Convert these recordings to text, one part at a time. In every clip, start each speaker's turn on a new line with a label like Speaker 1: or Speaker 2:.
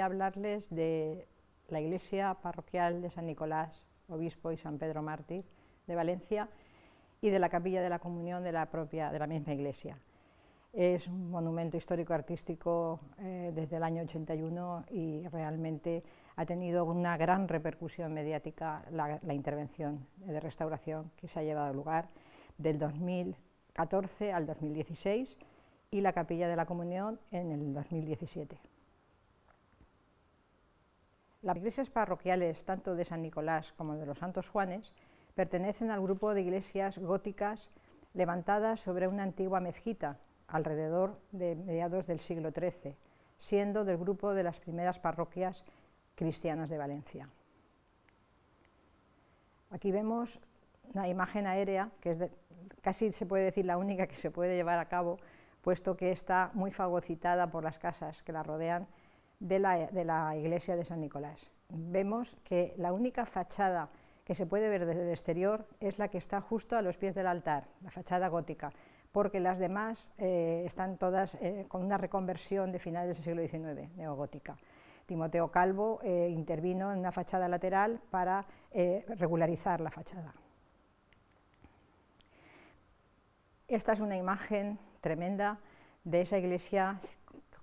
Speaker 1: hablarles de la iglesia parroquial de San Nicolás, obispo y San Pedro Mártir de Valencia y de la capilla de la comunión de la, propia, de la misma iglesia. Es un monumento histórico-artístico eh, desde el año 81 y realmente ha tenido una gran repercusión mediática la, la intervención de restauración que se ha llevado a lugar del 2014 al 2016 y la capilla de la comunión en el 2017. Las iglesias parroquiales, tanto de San Nicolás como de los Santos Juanes, pertenecen al grupo de iglesias góticas levantadas sobre una antigua mezquita alrededor de mediados del siglo XIII, siendo del grupo de las primeras parroquias cristianas de Valencia. Aquí vemos una imagen aérea, que es casi se puede decir la única que se puede llevar a cabo, puesto que está muy fagocitada por las casas que la rodean de la, iglesia de San Nicolás. Vemos que la única fachada que se puede ver desde el exterior es la que está justo a los pies del altar, la fachada gótica, porque las demás eh, están todas eh, con una reconversión de finales del siglo XIX, neogótica. Timoteo Calvo eh, intervino en una fachada lateral para regularizar la fachada. Esta es una imagen tremenda de esa iglesia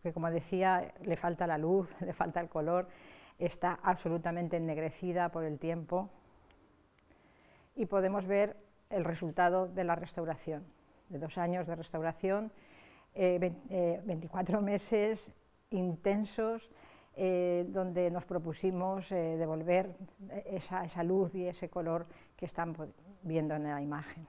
Speaker 1: que como decía, le falta la luz, le falta el color, está absolutamente ennegrecida por el tiempo y podemos ver el resultado de la restauración, de dos años de restauración, 24 eh, eh, meses intensos, eh, donde nos propusimos devolver esa luz y ese color que están viendo en la imagen.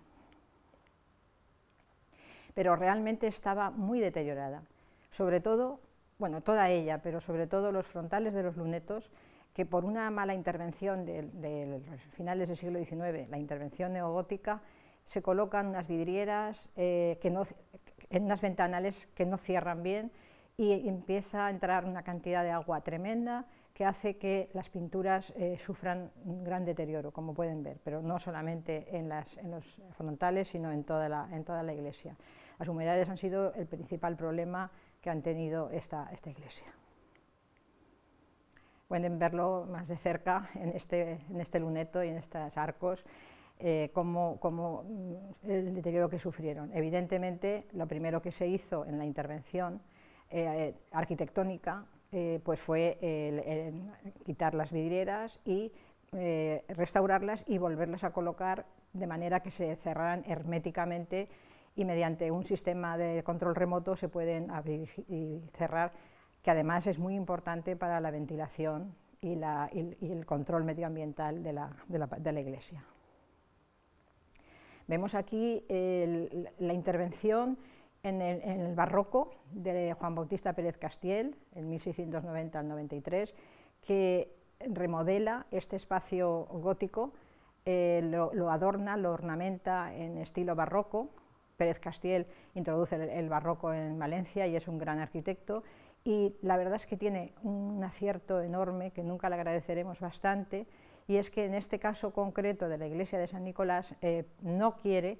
Speaker 1: Pero realmente estaba muy deteriorada sobre todo, bueno, toda ella, pero sobre todo los frontales de los lunetos, que por una mala intervención de, los finales del siglo XIX, la intervención neogótica, se colocan unas vidrieras, eh, que en unas ventanales que no cierran bien y empieza a entrar una cantidad de agua tremenda que hace que las pinturas eh, sufran un gran deterioro, como pueden ver, pero no solamente en, los frontales, sino en en toda la iglesia. Las humedades han sido el principal problema han tenido esta, esta iglesia. Pueden verlo más de cerca en este, este luneto y en estos arcos, eh, como, mm, el deterioro que sufrieron. Evidentemente, lo primero que se hizo en la intervención eh, arquitectónica eh, pues fue quitar las vidrieras y restaurarlas y volverlas a colocar de manera que se cerraran herméticamente y mediante un sistema de control remoto se pueden abrir y cerrar, que además es muy importante para la ventilación y, el control medioambiental de la, iglesia. Vemos aquí la intervención en el, barroco de Juan Bautista Pérez Castiel, en 1690 al 93, que remodela este espacio gótico, eh, lo adorna, lo ornamenta en estilo barroco, Pérez Castiel introduce el, barroco en Valencia y es un gran arquitecto y la verdad es que tiene un acierto enorme que nunca le agradeceremos bastante y es que en este caso concreto de la iglesia de San Nicolás eh, no quiere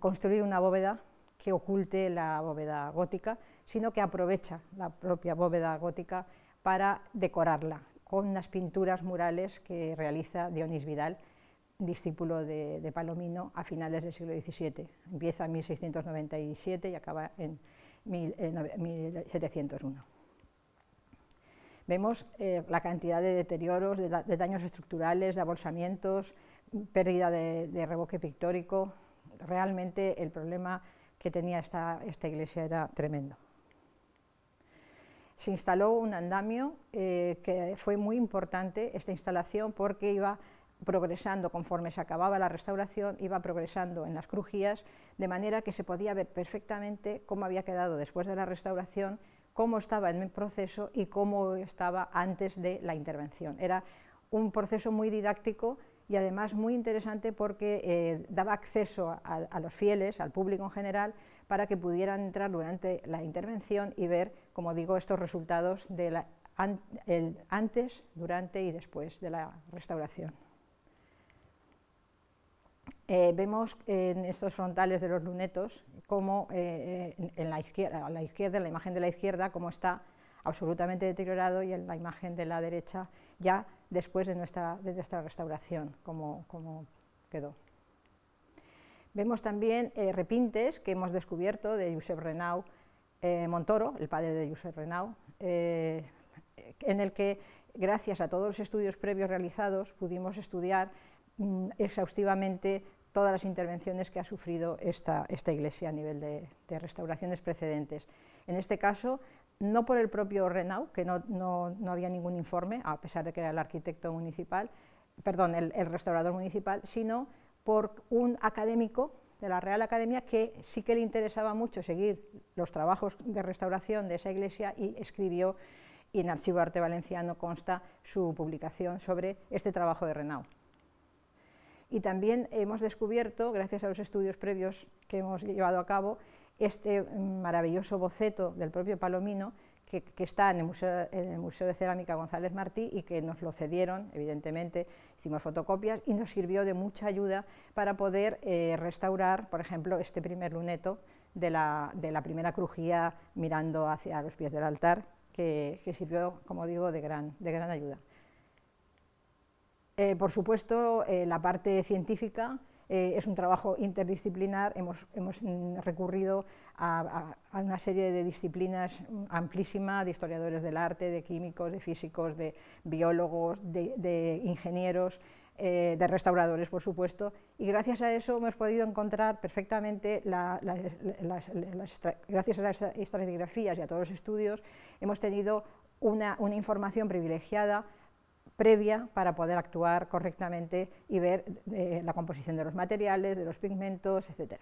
Speaker 1: construir una bóveda que oculte la bóveda gótica, sino que aprovecha la propia bóveda gótica para decorarla con unas pinturas murales que realiza Dionis Vidal discípulo de, Palomino a finales del siglo XVII. Empieza en 1697 y acaba en, 1701. Eh, Vemos eh, la cantidad de deterioros, de, daños estructurales, de abolsamientos, pérdida de, reboque pictórico. Realmente el problema que tenía esta, esta iglesia era tremendo se instaló un andamio eh, que fue muy importante esta instalación porque iba progresando conforme se acababa la restauración, iba progresando en las crujías, de manera que se podía ver perfectamente cómo había quedado después de la restauración, cómo estaba en el proceso y cómo estaba antes de la intervención. Era un proceso muy didáctico y además muy interesante porque eh, daba acceso a, los fieles, al público en general, para que pudieran entrar durante la intervención y ver, como digo, estos resultados de antes, durante y después de la restauración. Eh, vemos en estos frontales de los lunetos, como eh, eh, en, la izquierda, la imagen de la izquierda, cómo está absolutamente deteriorado y en la imagen de la derecha ya después de nuestra, nuestra restauración, cómo quedó. Vemos también repintes que hemos descubierto de Josep Renau Montoro, el padre de Josep Renau, en el que, gracias a todos los estudios previos realizados, pudimos estudiar mm, exhaustivamente todas las intervenciones que ha sufrido esta, iglesia a nivel de, restauraciones precedentes. En este caso, no por el propio Renau, que no, había ningún informe, a pesar de que era el arquitecto municipal, perdón, el, el restaurador municipal, sino por un académico de la Real Academia que sí que le interesaba mucho seguir los trabajos de restauración de esa iglesia y escribió, y en Archivo Arte Valenciano consta su publicación sobre este trabajo de Renau y también hemos descubierto, gracias a los estudios previos que hemos llevado a cabo, este maravilloso boceto del propio Palomino que, está en el, Museo, de Cerámica González Martí y que nos lo cedieron, evidentemente, hicimos fotocopias y nos sirvió de mucha ayuda para poder eh, restaurar, por ejemplo, este primer luneto de la, primera crujía mirando hacia los pies del altar, que, sirvió, como digo, de gran ayuda. Eh, por supuesto, eh, la parte científica eh, es un trabajo interdisciplinar, hemos, recurrido a, una serie de disciplinas amplísima, de historiadores del arte, de químicos, de físicos, de biólogos, de, ingenieros, de restauradores, por supuesto, y gracias a eso hemos podido encontrar perfectamente, gracias a las estratigrafías y a todos los estudios, hemos tenido una información privilegiada previa para poder actuar correctamente y ver eh, la composición de los materiales, de los pigmentos, etc.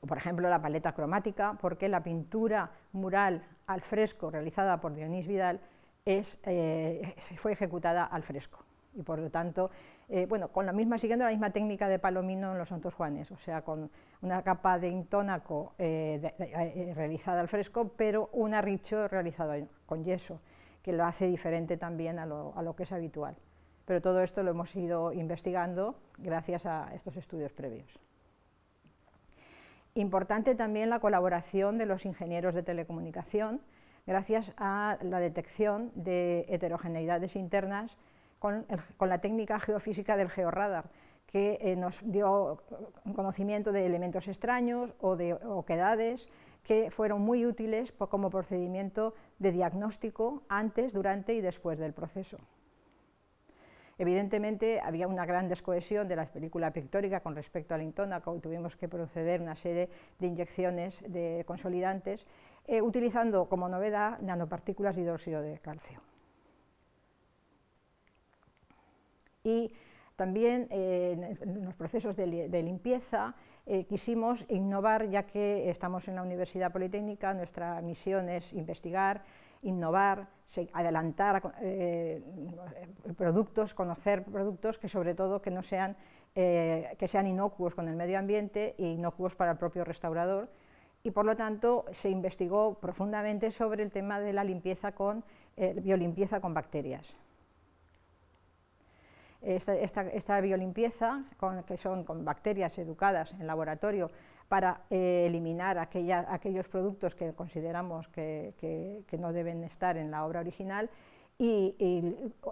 Speaker 1: O, por ejemplo, la paleta cromática, porque la pintura mural al fresco realizada por Dionís Vidal eh, fue ejecutada al fresco y por lo tanto, eh, con la misma, siguiendo la misma técnica de Palomino en los Santos Juanes, o sea, con una capa de intónaco realizada al fresco, pero un arricho realizado con yeso que lo hace diferente también a lo, que es habitual. Pero todo esto lo hemos ido investigando gracias a estos estudios previos. Importante también la colaboración de los ingenieros de telecomunicación gracias a la detección de heterogeneidades internas con, con la técnica geofísica del georradar, que eh, nos dio conocimiento de elementos extraños o de oquedades que fueron muy útiles como procedimiento de diagnóstico antes, durante y después del proceso. Evidentemente había una gran descohesión de la película pictórica con respecto al intónaco y tuvimos que proceder una serie de inyecciones de consolidantes eh, utilizando como novedad nanopartículas de hidróxido de calcio. Y también eh, en los procesos de, limpieza eh, quisimos innovar, ya que estamos en la Universidad Politécnica, nuestra misión es investigar, innovar, adelantar eh, productos, conocer productos que sobre todo que sean, inocuos con el medio ambiente e inocuos para el propio restaurador y por lo tanto se investigó profundamente sobre el tema de la limpieza con, biolimpieza con bacterias esta, esta, biolimpieza, que son con bacterias educadas en laboratorio para eh, eliminar aquellos productos que consideramos que, no deben estar en la obra original. Y,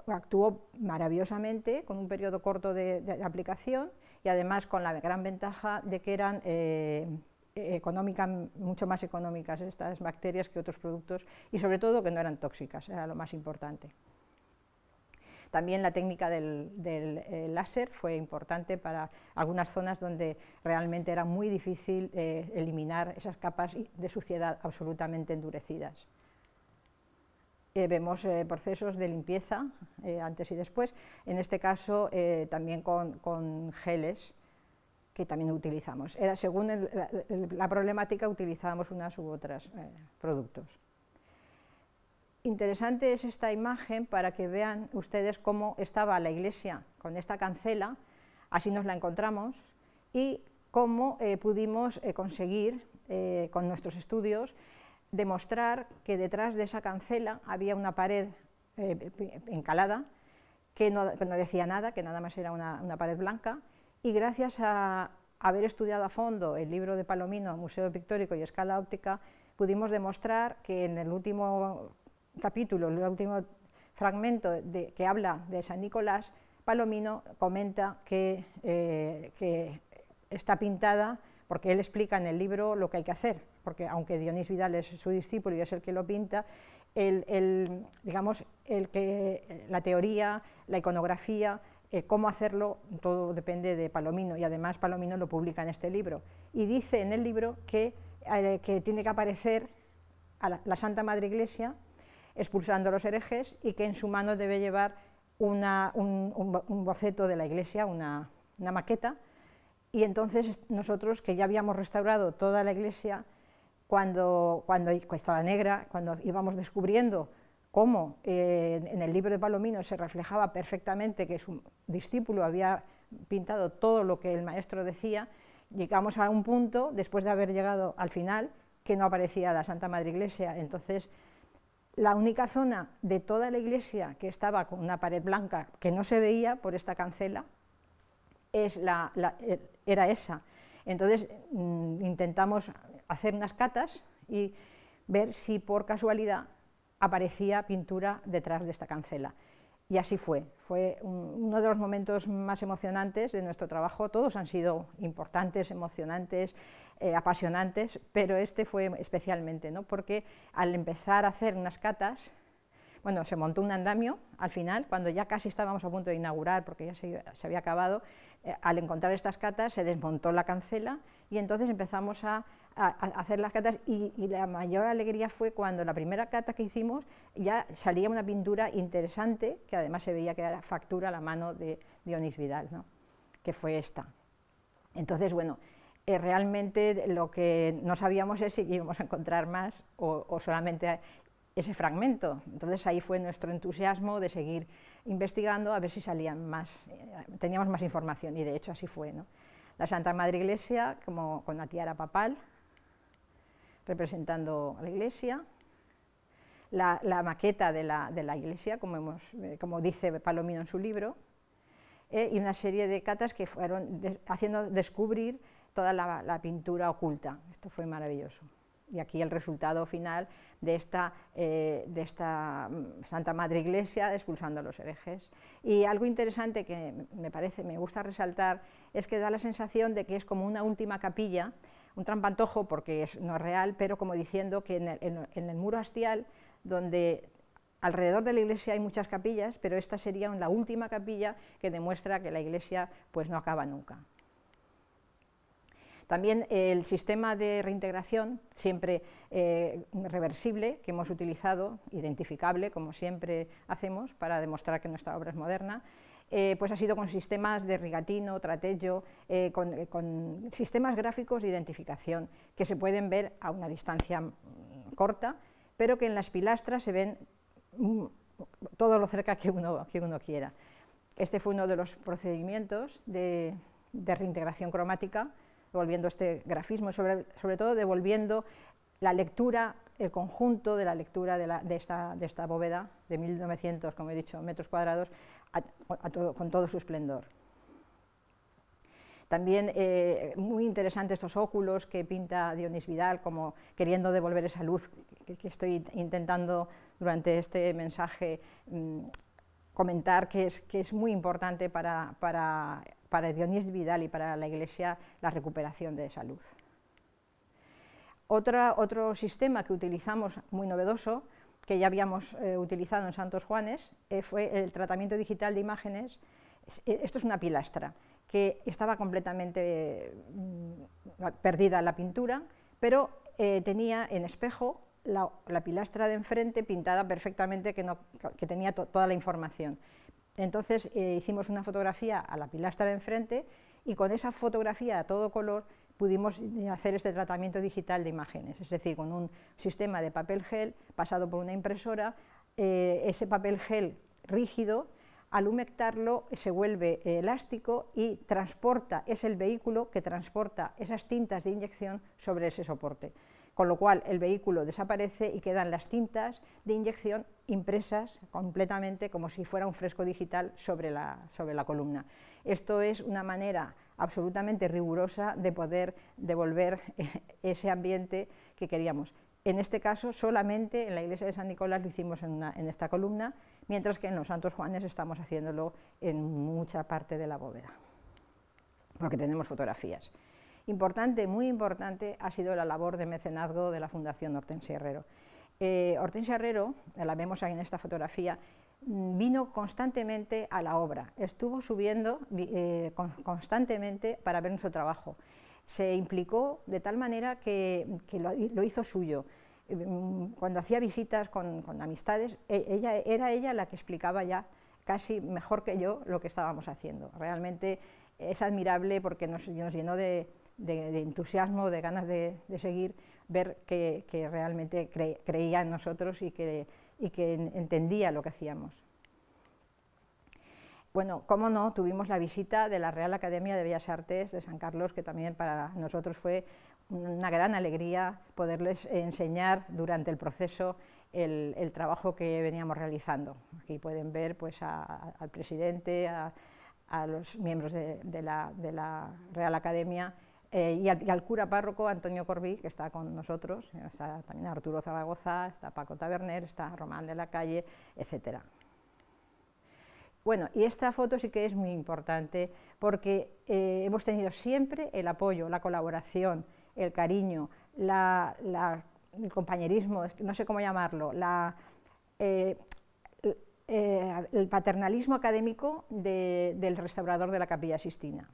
Speaker 1: actuó maravillosamente con un periodo corto de, aplicación y además con la gran ventaja de que eran eh, mucho más económicas estas bacterias que otros productos y sobre todo que no eran tóxicas, era lo más importante. También la técnica del, eh, láser fue importante para algunas zonas donde realmente era muy difícil eh, eliminar esas capas de suciedad absolutamente endurecidas. Eh, vemos procesos de limpieza antes y después, en este caso también con, geles que también utilizamos. según la, problemática utilizábamos unas u otras productos interesante es esta imagen para que vean ustedes cómo estaba la iglesia con esta cancela, así nos la encontramos, y cómo eh, pudimos eh, conseguir eh, con nuestros estudios demostrar que detrás de esa cancela había una pared encalada que no, decía nada, que nada más era una pared blanca, y gracias a haber estudiado a fondo el libro de Palomino, Museo Pictórico y Escala Óptica, pudimos demostrar que en el último capítulo, el último fragmento que habla de San Nicolás, Palomino comenta eh, que, está pintada porque él explica en el libro lo que hay que hacer, porque aunque Dionis Vidal es su discípulo y es el que lo pinta, digamos, el que, la teoría, la iconografía, eh, cómo hacerlo, todo depende de Palomino y además Palomino lo publica en este libro. Y dice en el libro que, eh, tiene que aparecer a la Santa Madre Iglesia expulsando a los herejes y que en su mano debe llevar un, boceto de la iglesia, una, maqueta, y entonces nosotros, que ya habíamos restaurado toda la iglesia, cuando, cuando estaba negra, cuando íbamos descubriendo cómo eh, en el libro de Palomino se reflejaba perfectamente que su discípulo había pintado todo lo que el maestro decía, llegamos a un punto, después de haber llegado al final, que no aparecía la Santa Madre Iglesia. Entonces la única zona de toda la iglesia que estaba con una pared blanca que no se veía por esta cancela eh, era esa. Entonces mm, intentamos hacer unas catas y ver si por casualidad aparecía pintura detrás de esta cancela. Y así fue. Fue uno de los momentos más emocionantes de nuestro trabajo. Todos han sido importantes, emocionantes, eh, apasionantes, pero este fue especialmente, ¿no? porque al empezar a hacer unas catas, bueno, se montó un andamio al final, cuando ya casi estábamos a punto de inaugurar, porque ya se, había acabado, eh, al encontrar estas catas se desmontó la cancela y entonces empezamos a, hacer las catas y, la mayor alegría fue cuando la primera cata que hicimos ya salía una pintura interesante, que además se veía que era factura a la mano de Dionis Vidal, ¿no? que fue esta. Entonces, bueno, eh, realmente lo que no sabíamos es si íbamos a encontrar más o solamente ese fragmento. Entonces ahí fue nuestro entusiasmo de seguir investigando a ver si salían más, eh, teníamos más información y de hecho así fue. La Santa Madre Iglesia como con la tiara papal representando a la Iglesia, la, maqueta de la, Iglesia, como, eh, como dice Palomino en su libro, eh, y una serie de catas que fueron haciendo descubrir toda la pintura oculta. Esto fue maravilloso y aquí el resultado final de esta, eh, mm, Santa Madre Iglesia expulsando a los herejes. Y algo interesante que me parece, me gusta resaltar, es que da la sensación de que es como una última capilla, un trampantojo porque es, no es real, pero como diciendo que en el, muro hastial, donde Alrededor de la iglesia hay muchas capillas, pero esta sería la última capilla que demuestra que la iglesia pues, no acaba nunca. También eh, el sistema de reintegración, siempre eh, reversible, que hemos utilizado, identificable, como siempre hacemos, para demostrar que nuestra obra es moderna, eh, pues ha sido con sistemas de rigatino, tratello, con, sistemas gráficos de identificación que se pueden ver a una distancia mm, corta, pero que en las pilastras se ven mm, todo lo cerca que uno, quiera. Este fue uno de los procedimientos de reintegración cromática devolviendo este grafismo y sobre, todo devolviendo la lectura, el conjunto de la lectura de, esta, bóveda de 1900, como he dicho, metros cuadrados, con todo su esplendor. También eh, muy interesantes estos óculos que pinta Dionis Vidal, como queriendo devolver esa luz que, estoy intentando durante este mensaje mm, comentar, que es, que es muy importante para para Dionis Vidal y para la Iglesia la recuperación de esa luz. otro sistema que utilizamos muy novedoso, que ya habíamos eh, utilizado en Santos Juanes, eh, fue el tratamiento digital de imágenes. Eh, esto es una pilastra que estaba completamente mm, perdida la pintura, pero tenía en espejo la, pilastra de enfrente pintada perfectamente, que, tenía toda la información. Entonces eh, hicimos una fotografía a la pilastra de enfrente y con esa fotografía a todo color pudimos eh, hacer este tratamiento digital de imágenes, es decir, con un sistema de papel gel pasado por una impresora, eh, ese papel gel rígido, al humectarlo se vuelve elástico y transporta, es el vehículo que transporta esas tintas de inyección sobre ese soporte con lo cual el vehículo desaparece y quedan las tintas de inyección impresas completamente como si fuera un fresco digital sobre la, columna. Esto es una manera absolutamente rigurosa de poder devolver ese ambiente que queríamos. En este caso, solamente en la iglesia de San Nicolás lo hicimos en esta columna, mientras que en los Santos Juanes estamos haciéndolo en mucha parte de la bóveda, porque tenemos fotografías importante, muy importante, ha sido la labor de mecenazgo de la Fundación Hortensia Herrero. Eh, Hortensia Herrero, eh, la vemos ahí en esta fotografía, mm, vino constantemente a la obra, estuvo subiendo eh, constantemente para ver nuestro trabajo. Se implicó de tal manera que, lo, hizo suyo. Eh, mm, cuando hacía visitas con, amistades, e, ella, era ella la que explicaba ya casi mejor que yo lo que estábamos haciendo. Realmente es admirable porque nos llenó de, de, entusiasmo, de ganas de, seguir, ver que, realmente creía en nosotros y que, entendía lo que hacíamos. Bueno, cómo no, tuvimos la visita de la Real Academia de Bellas Artes de San Carlos, que también para nosotros fue una gran alegría poderles enseñar durante el proceso el, trabajo que veníamos realizando. Aquí pueden ver pues, al presidente, a, los miembros de la Real Academia eh, y, al, cura párroco Antonio Corbí, que está con nosotros, está también Arturo Zaragoza, está Paco Taberner, está Román de la Calle, etc. Bueno, y esta foto sí que es muy importante porque eh, hemos tenido siempre el apoyo, la colaboración, el cariño, el compañerismo, no sé cómo llamarlo, eh, el paternalismo académico del restaurador de la Capilla Sistina.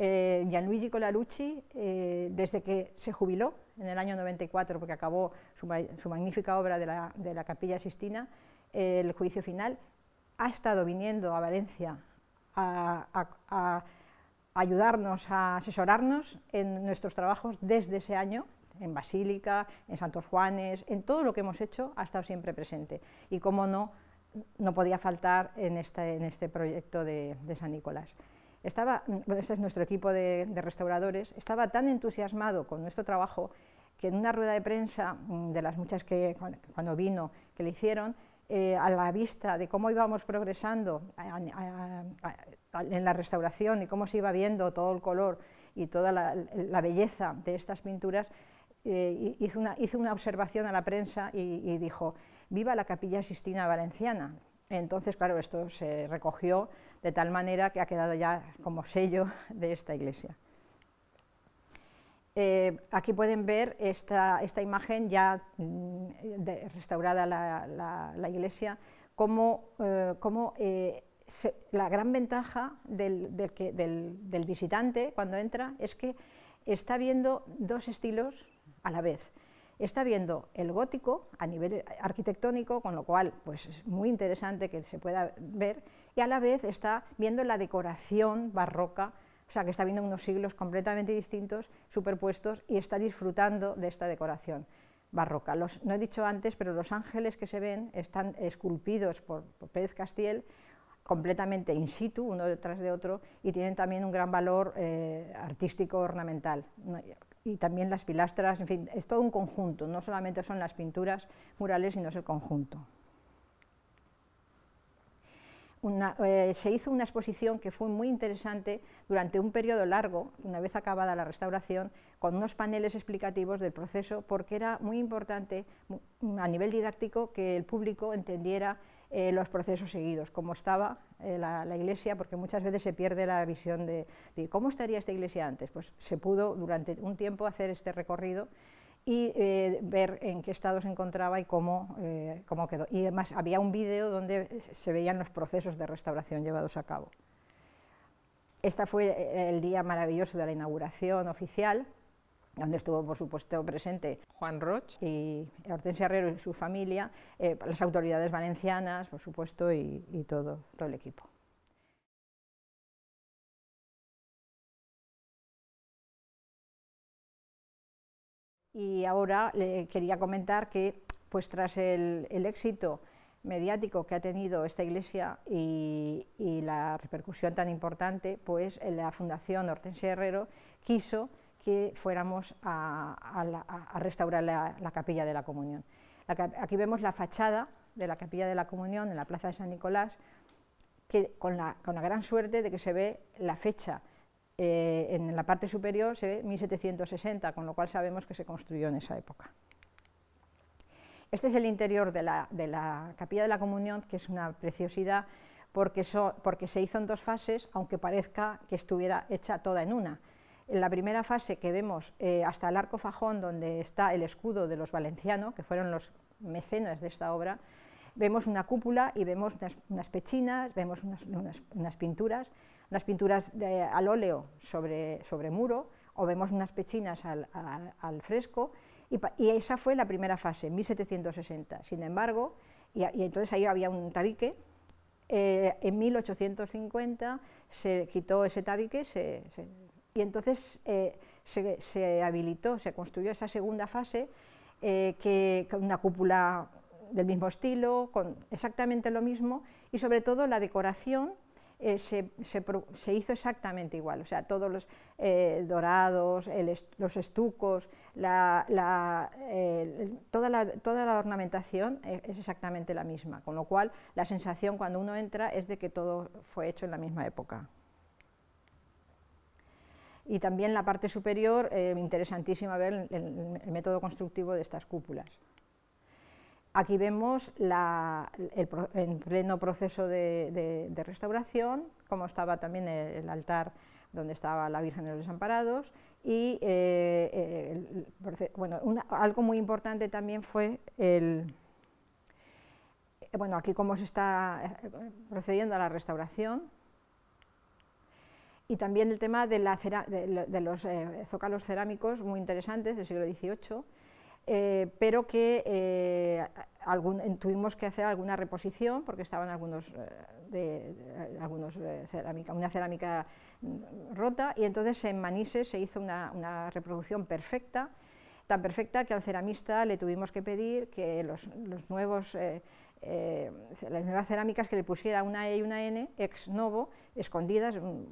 Speaker 1: Eh, Gianluigi Colalucci, eh, desde que se jubiló en el año 94, porque acabó su, magnífica obra de la, Capilla Sistina, el juicio final, ha estado viniendo a Valencia a, ayudarnos, a asesorarnos en nuestros trabajos desde ese año, en Basílica, en Santos Juanes, en todo lo que hemos hecho, ha estado siempre presente. Y cómo no, no podía faltar en este, este proyecto de San Nicolás estaba, este es nuestro equipo de, restauradores, estaba tan entusiasmado con nuestro trabajo que en una rueda de prensa, mm, de las muchas que cuando vino, que le hicieron, eh, a la vista de cómo íbamos progresando en la restauración y cómo se iba viendo todo el color y toda la, belleza de estas pinturas, eh, hizo, una, hizo, una, observación a la prensa y, y dijo, viva la capilla Sistina Valenciana, entonces, claro, esto se recogió de tal manera que ha quedado ya como sello de esta iglesia. Eh, aquí pueden ver esta, imagen ya mm, restaurada la, la, iglesia, como, eh, eh, la gran ventaja del visitante cuando entra es que está viendo dos estilos a la vez está viendo el gótico a nivel arquitectónico, con lo cual pues, es muy interesante que se pueda ver, y a la vez está viendo la decoración barroca, o sea que está viendo unos siglos completamente distintos, superpuestos, y está disfrutando de esta decoración barroca. no he dicho antes, pero los ángeles que se ven están esculpidos por, Pérez Castiel, completamente in situ, uno detrás de otro, y tienen también un gran valor eh, artístico ornamental y también las pilastras, en fin, es todo un conjunto, no solamente son las pinturas murales, sino es el conjunto. Eh, se hizo una exposición que fue muy interesante durante un periodo largo, una vez acabada la restauración, con unos paneles explicativos del proceso, porque era muy importante a nivel didáctico que el público entendiera eh, los procesos seguidos, cómo estaba eh, la, iglesia, porque muchas veces se pierde la visión de, cómo estaría esta iglesia antes. Pues se pudo durante un tiempo hacer este recorrido y eh, ver en qué estado se encontraba y cómo, cómo quedó. Y además había un vídeo donde se veían los procesos de restauración llevados a cabo. Este fue el día maravilloso de la inauguración oficial donde estuvo, por supuesto, presente Juan Roch y Hortensia Herrero y su familia, eh, las autoridades valencianas, por supuesto, y, todo, el equipo. Y ahora le quería comentar que, pues tras el, éxito mediático que ha tenido esta iglesia y, y la repercusión tan importante, pues la Fundación Hortensia Herrero quiso que fuéramos a, restaurar la, capilla de la comunión. aquí vemos la fachada de la capilla de la comunión en la plaza de San Nicolás, que con la, gran suerte de que se ve la fecha. Eh, en la parte superior se ve 1760, con lo cual sabemos que se construyó en esa época. Este es el interior de la, capilla de la comunión, que es una preciosidad porque se hizo en dos fases, aunque parezca que estuviera hecha toda en una. En la primera fase que vemos eh, hasta el arco fajón, donde está el escudo de los valencianos, que fueron los mecenas de esta obra, vemos una cúpula y vemos unas, pechinas, vemos unas, pinturas, unas pinturas al óleo sobre, sobre muro, o vemos unas pechinas al, fresco, y, esa fue la primera fase, 1760. Sin embargo, y, entonces ahí había un tabique, eh, en 1850 se quitó ese tabique, se y entonces eh, se, habilitó, se construyó esa segunda fase, eh, que, una cúpula del mismo estilo, con exactamente lo mismo, y sobre todo la decoración eh, se, hizo exactamente igual, o sea, todos los dorados, los estucos, toda, la, ornamentación es, exactamente la misma, con lo cual la sensación cuando uno entra es de que todo fue hecho en la misma época y también la parte superior, eh, interesantísima ver el, método constructivo de estas cúpulas. Aquí vemos el, en pleno proceso de, restauración, como estaba también el, altar donde estaba la Virgen de los Desamparados, y eh, algo muy importante también fue el... Eh, bueno, aquí cómo se está procediendo a la restauración, y también el tema de, la de, los eh, zócalos cerámicos muy interesantes del siglo XVIII, eh, pero que eh, tuvimos que hacer alguna reposición porque estaban algunos, de, algunos cerámica, una cerámica mm, rota y entonces en Manises se hizo una, reproducción perfecta tan perfecta que al ceramista le tuvimos que pedir que los, nuevos, las nuevas cerámicas que le pusiera una E y una N ex novo, escondidas, mm,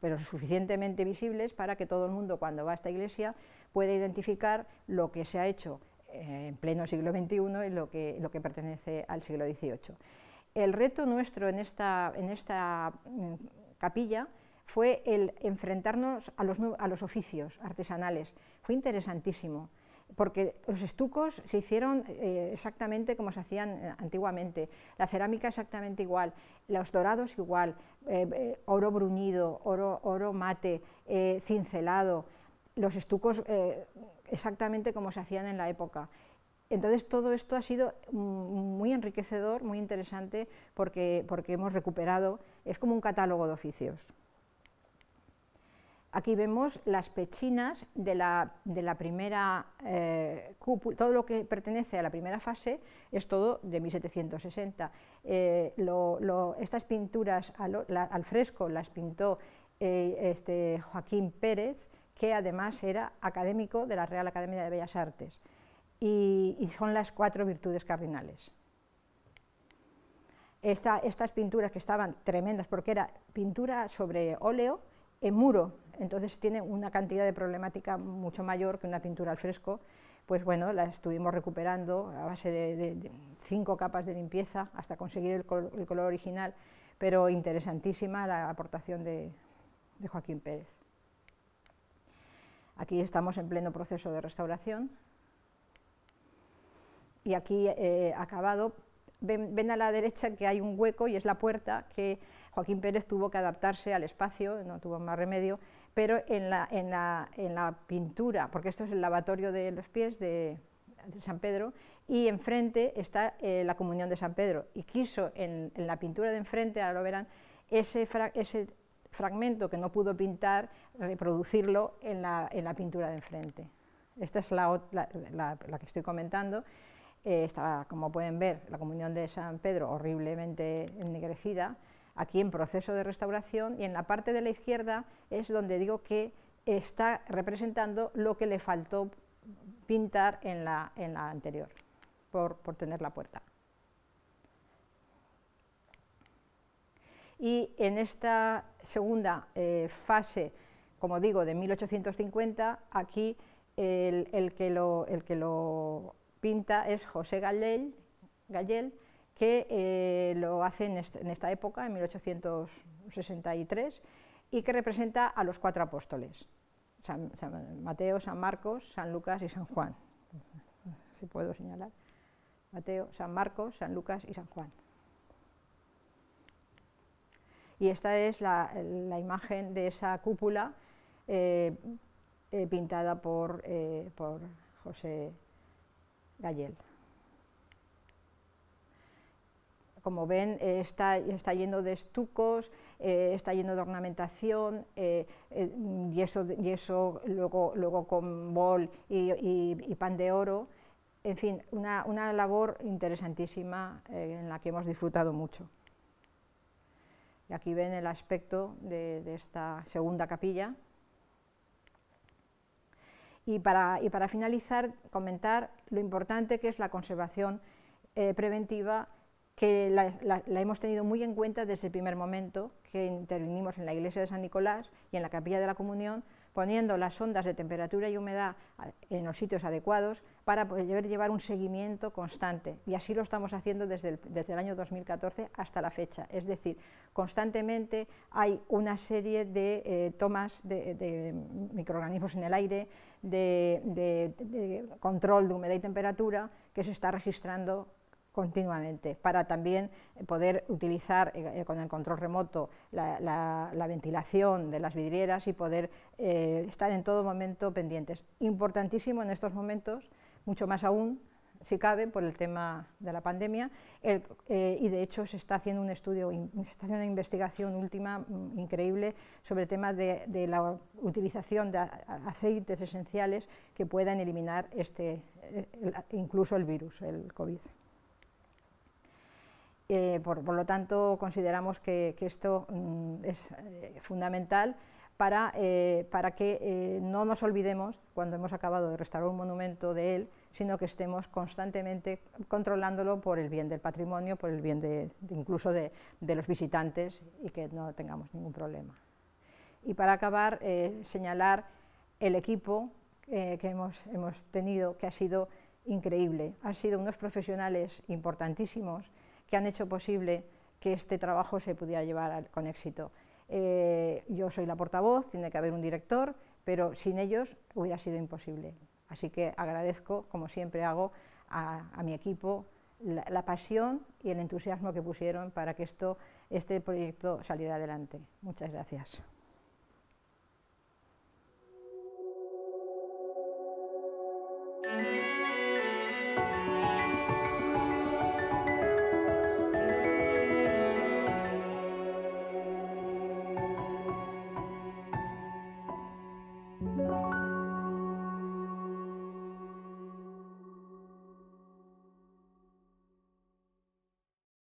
Speaker 1: pero suficientemente visibles para que todo el mundo cuando va a esta iglesia pueda identificar lo que se ha hecho eh, en pleno siglo XXI y lo que, lo que pertenece al siglo XVIII. El reto nuestro en esta, en esta mm, capilla fue el enfrentarnos a los oficios artesanales. Fue interesantísimo porque los estucos se hicieron eh, exactamente como se hacían eh, antiguamente, la cerámica exactamente igual, los dorados igual, eh, oro bruñido, oro, oro mate, cincelado, los estucos exactamente como se hacían en la época. Entonces todo esto ha sido muy enriquecedor, muy interesante, porque hemos recuperado, es como un catálogo de oficios. Aquí vemos las pechinas de la, primera eh, cúpula, todo lo que pertenece a la primera fase es todo de 1760. Eh, estas pinturas al, fresco las pintó eh, este Joaquín Pérez, que además era académico de la Real Academia de Bellas Artes, y, son las cuatro virtudes cardinales. estas pinturas que estaban tremendas, porque era pintura sobre óleo, en muro, entonces tiene una cantidad de problemática mucho mayor que una pintura al fresco, pues bueno, la estuvimos recuperando a base de, cinco capas de limpieza hasta conseguir el, color original, pero interesantísima la aportación de, Joaquín Pérez. Aquí estamos en pleno proceso de restauración y aquí eh, acabado ven, a la derecha que hay un hueco y es la puerta que Joaquín Pérez tuvo que adaptarse al espacio, no tuvo más remedio, pero en la, pintura, porque esto es el lavatorio de los pies de, San Pedro, y enfrente está eh, la comunión de San Pedro, y quiso en, la pintura de enfrente, ahora lo verán, ese, fragmento que no pudo pintar, reproducirlo en la, pintura de enfrente. Esta es la, que estoy comentando, está eh, estaba, como pueden ver, la comunión de San Pedro horriblemente ennegrecida, aquí en proceso de restauración, y en la parte de la izquierda es donde digo que está representando lo que le faltó pintar en la, en la anterior, por, tener la puerta. Y en esta segunda eh, fase, como digo, de 1850, aquí el, que el, que lo, pinta es José Gallel, que eh, lo hace en, esta época, en 1863, y que representa a los cuatro apóstoles, Mateo, San Marcos, San Lucas y San Juan. Si puedo señalar, Mateo, San Marcos, San Lucas y San Juan. Y esta es la, imagen de esa cúpula eh, eh, pintada por, por José Gayel, Como ven, eh, está, lleno de estucos, eh, está lleno de ornamentación, eh, yeso y eso, luego, luego con bol y, pan de oro. En fin, una, labor interesantísima en la que hemos disfrutado mucho. Y aquí ven el aspecto de esta segunda capilla. Y para, y para finalizar, comentar lo importante que es la conservación eh, preventiva, que la, hemos tenido muy en cuenta desde el primer momento que intervinimos en la iglesia de San Nicolás y en la capilla de la comunión, poniendo las ondas de temperatura y humedad en los sitios adecuados para poder llevar un seguimiento constante. Y así lo estamos haciendo desde el, desde el año 2014 hasta la fecha. Es decir, constantemente hay una serie de eh, tomas de, microorganismos en el aire, de control de humedad y temperatura que se está registrando continuamente para también poder utilizar eh, eh, con el control remoto la, ventilación de las vidrieras y poder eh, estar en todo momento pendientes. Importantísimo en estos momentos, mucho más aún, si cabe, por el tema de la pandemia, y de hecho se está haciendo un estudio, se está haciendo una investigación última mm, increíble sobre temas de, de, la utilización de aceites esenciales que puedan eliminar este, incluso el virus, el COVID. Eh, por, lo tanto, consideramos que, esto mm, es eh, fundamental para, eh, que no nos olvidemos, cuando hemos acabado de restaurar un monumento de él, sino que estemos constantemente controlándolo por el bien del patrimonio, por el bien incluso de, los visitantes y que no tengamos ningún problema. Y para acabar, señalar el equipo que hemos tenido, que ha sido increíble. Han sido unos profesionales importantísimos que han hecho posible que este trabajo se pudiera llevar con éxito. Eh, yo soy la portavoz, tiene que haber un director, pero sin ellos hubiera sido imposible. Así que agradezco, como siempre hago, a, mi equipo la, pasión y el entusiasmo que pusieron para que este proyecto saliera adelante. Muchas gracias.